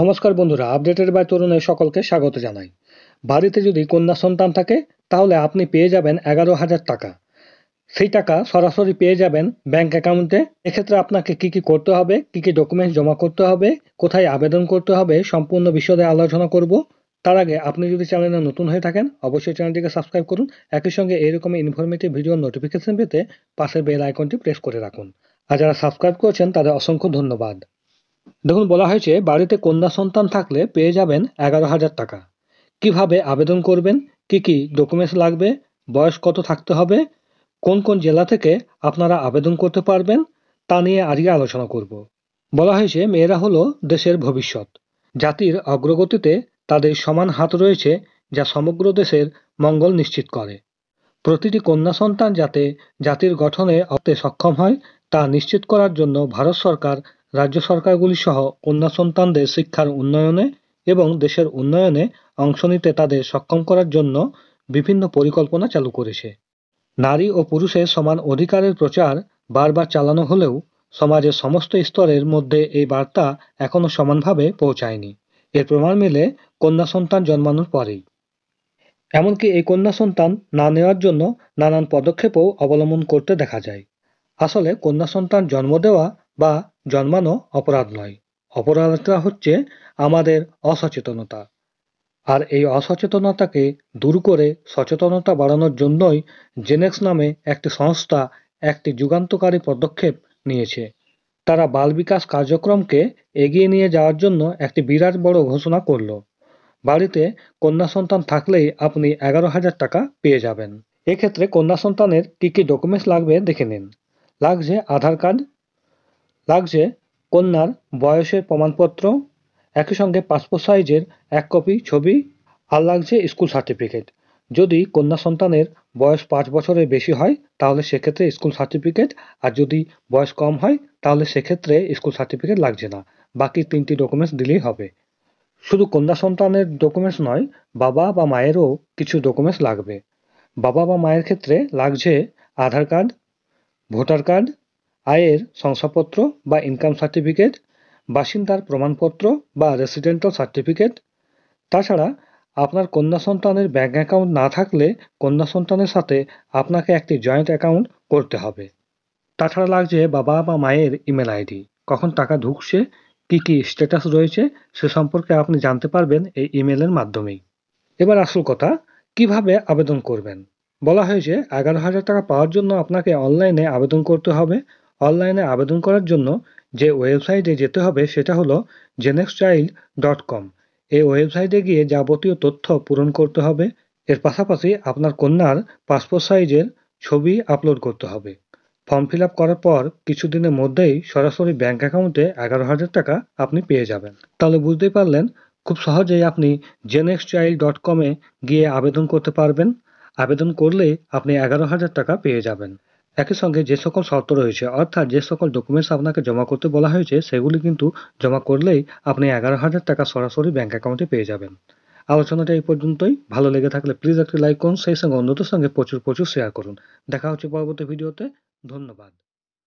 নমস্কার বন্ধুরা আপডেটের বাই তরুণে সকলকে স্বাগত জানাই বাড়িতে যদি কন্যা সন্তান থাকে তাহলে আপনি পেয়ে যাবেন এগারো হাজার টাকা সেই টাকা সরাসরি পেয়ে যাবেন ব্যাংক অ্যাকাউন্টে এক্ষেত্রে আপনাকে কি কি করতে হবে কি কি ডকুমেন্টস জমা করতে হবে কোথায় আবেদন করতে হবে সম্পূর্ণ বিষয়ে আলোচনা করব তার আগে আপনি যদি চ্যানেলে নতুন হয়ে থাকেন অবশ্যই চ্যানেলটিকে সাবস্ক্রাইব করুন একই সঙ্গে এরকমই ইনফরমেটিভ ভিডিও নোটিফিকেশন পেতে পাশের বেল আইকনটি প্রেস করে রাখুন আর যারা সাবস্ক্রাইব করেছেন তাদের অসংখ্য ধন্যবাদ দেখুন বলা হয়েছে বাড়িতে কন্যা সন্তান থাকলে পেয়ে যাবেন এগারো হাজার টাকা কিভাবে আবেদন করবেন কি কি ডকুমেন্টস লাগবে বয়স কত থাকতে হবে কোন কোন জেলা থেকে আপনারা আবেদন করতে পারবেন তা নিয়ে আজকে আলোচনা করব বলা হয়েছে মেয়েরা হলো দেশের ভবিষ্যৎ জাতির অগ্রগতিতে তাদের সমান হাত রয়েছে যা সমগ্র দেশের মঙ্গল নিশ্চিত করে প্রতিটি কন্যা সন্তান যাতে জাতির গঠনে অর্থে সক্ষম হয় তা নিশ্চিত করার জন্য ভারত সরকার রাজ্য সরকারগুলি সহ কন্যা সন্তানদের শিক্ষার উন্নয়নে এবং দেশের উন্নয়নে অংশ নিতে তাদের সক্ষম করার জন্য বিভিন্ন পরিকল্পনা চালু করেছে নারী ও পুরুষের সমান অধিকারের প্রচার বারবার চালানো হলেও সমাজের সমস্ত স্তরের মধ্যে এই বার্তা এখনও সমানভাবে পৌঁছায়নি এর প্রমাণ মেলে কন্যা সন্তান জন্মানোর পরেই এমনকি এই কন্যা সন্তান না নেওয়ার জন্য নানান পদক্ষেপও অবলম্বন করতে দেখা যায় আসলে কন্যা সন্তান জন্ম দেওয়া বা জন্মানো অপরাধ নয় অপরাধটা হচ্ছে আমাদের অসচেতনতা আর এই অসচেতনতাকে দূর করে সচেতনতা বাড়ানোর জন্যই জেনেক্স নামে একটি সংস্থা একটি যুগান্তকারী পদক্ষেপ নিয়েছে তারা বাল বিকাশ কার্যক্রমকে এগিয়ে নিয়ে যাওয়ার জন্য একটি বিরাট বড় ঘোষণা করল বাড়িতে কন্যা সন্তান থাকলেই আপনি এগারো হাজার টাকা পেয়ে যাবেন এক্ষেত্রে কন্যা সন্তানের কী কী ডকুমেন্টস লাগবে দেখে নিন লাগছে আধার কার্ড লাগছে কন্যার বয়সের প্রমাণপত্র একই সঙ্গে পাসপোর্ট সাইজের এক কপি ছবি আর লাগছে স্কুল সার্টিফিকেট যদি কন্যা সন্তানের বয়স পাঁচ বছরের বেশি হয় তাহলে সেক্ষেত্রে স্কুল সার্টিফিকেট আর যদি বয়স কম হয় তাহলে সেক্ষেত্রে স্কুল সার্টিফিকেট লাগছে না বাকি তিনটি ডকুমেন্টস দিলেই হবে শুধু কন্যা সন্তানের ডকুমেন্টস নয় বাবা বা মায়েরও কিছু ডকুমেন্টস লাগবে বাবা বা মায়ের ক্ষেত্রে লাগছে আধার কার্ড ভোটার কার্ড আয়ের শংসাপত্র বা ইনকাম সার্টিফিকেট বাসিন্দার প্রমাণপত্র বা রেসিডেন্টাল সার্টিফিকেট তাছাড়া আপনার কন্যা সন্তানের ব্যাঙ্ক অ্যাকাউন্ট না থাকলে কন্যা সন্তানের সাথে আপনাকে একটি জয়েন্ট অ্যাকাউন্ট করতে হবে তাছাড়া লাগছে বাবা বা মায়ের ইমেল আইডি কখন টাকা ঢুকছে কি কি স্ট্যাটাস রয়েছে সে সম্পর্কে আপনি জানতে পারবেন এই ইমেলের মাধ্যমেই এবার আসল কথা কিভাবে আবেদন করবেন বলা হয়েছে এগারো হাজার টাকা পাওয়ার জন্য আপনাকে অনলাইনে আবেদন করতে হবে অনলাইনে আবেদন করার জন্য যে ওয়েবসাইটে যেতে হবে সেটা হলো জেনেক্স চাইল্ড ডট কম এই ওয়েবসাইটে গিয়ে যাবতীয় তথ্য পূরণ করতে হবে এর পাশাপাশি আপনার কন্যার পাসপোর্ট সাইজের ছবি আপলোড করতে হবে ফর্ম ফিল আপ করার পর কিছুদিনের মধ্যেই সরাসরি ব্যাংক অ্যাকাউন্টে এগারো হাজার টাকা আপনি পেয়ে যাবেন তাহলে বুঝতেই পারলেন খুব সহজেই আপনি জেনেক্স চাইল্ড ডট কমে গিয়ে আবেদন করতে পারবেন আবেদন করলেই আপনি এগারো হাজার টাকা পেয়ে যাবেন একই সঙ্গে যে সকল শর্ত রয়েছে অর্থাৎ যে সকল ডকুমেন্টস আপনাকে জমা করতে বলা হয়েছে সেগুলি কিন্তু জমা করলেই আপনি এগারো হাজার টাকা সরাসরি ব্যাঙ্ক অ্যাকাউন্টে পেয়ে যাবেন আলোচনাটা এই পর্যন্তই ভালো লেগে থাকলে প্লিজ একটি লাইক করুন সেই সঙ্গে অন্যদের সঙ্গে প্রচুর প্রচুর শেয়ার করুন দেখা হচ্ছে পরবর্তী ভিডিওতে ধন্যবাদ